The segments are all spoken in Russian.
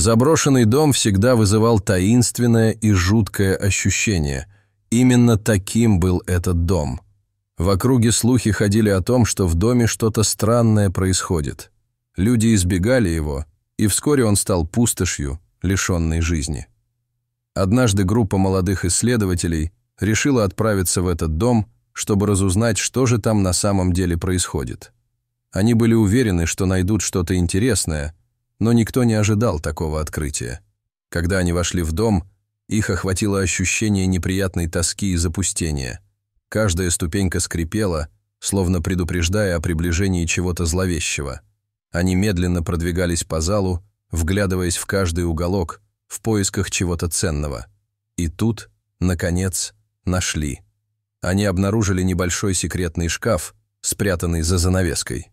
Заброшенный дом всегда вызывал таинственное и жуткое ощущение. Именно таким был этот дом. В округе слухи ходили о том, что в доме что-то странное происходит. Люди избегали его, и вскоре он стал пустошью, лишенной жизни. Однажды группа молодых исследователей решила отправиться в этот дом, чтобы разузнать, что же там на самом деле происходит. Они были уверены, что найдут что-то интересное – но никто не ожидал такого открытия. Когда они вошли в дом, их охватило ощущение неприятной тоски и запустения. Каждая ступенька скрипела, словно предупреждая о приближении чего-то зловещего. Они медленно продвигались по залу, вглядываясь в каждый уголок, в поисках чего-то ценного. И тут, наконец, нашли. Они обнаружили небольшой секретный шкаф, спрятанный за занавеской.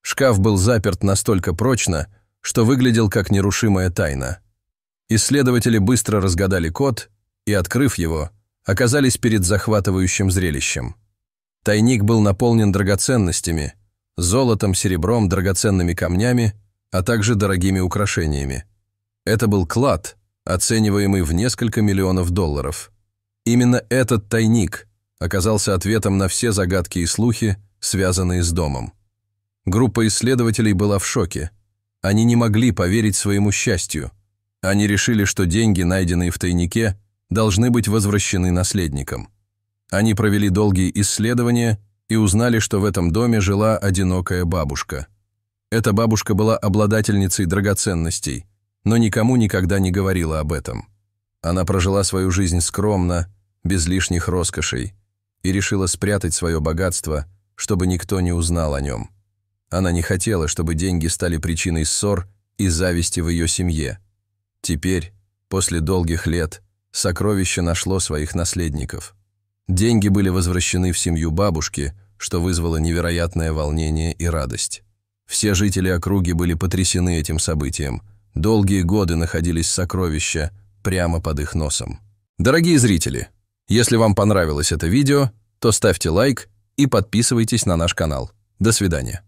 Шкаф был заперт настолько прочно, что выглядел как нерушимая тайна. Исследователи быстро разгадали код и, открыв его, оказались перед захватывающим зрелищем. Тайник был наполнен драгоценностями, золотом, серебром, драгоценными камнями, а также дорогими украшениями. Это был клад, оцениваемый в несколько миллионов долларов. Именно этот тайник оказался ответом на все загадки и слухи, связанные с домом. Группа исследователей была в шоке – они не могли поверить своему счастью. Они решили, что деньги, найденные в тайнике, должны быть возвращены наследникам. Они провели долгие исследования и узнали, что в этом доме жила одинокая бабушка. Эта бабушка была обладательницей драгоценностей, но никому никогда не говорила об этом. Она прожила свою жизнь скромно, без лишних роскошей, и решила спрятать свое богатство, чтобы никто не узнал о нем. Она не хотела, чтобы деньги стали причиной ссор и зависти в ее семье. Теперь, после долгих лет, сокровище нашло своих наследников. Деньги были возвращены в семью бабушки, что вызвало невероятное волнение и радость. Все жители округи были потрясены этим событием. Долгие годы находились сокровища прямо под их носом. Дорогие зрители, если вам понравилось это видео, то ставьте лайк и подписывайтесь на наш канал. До свидания.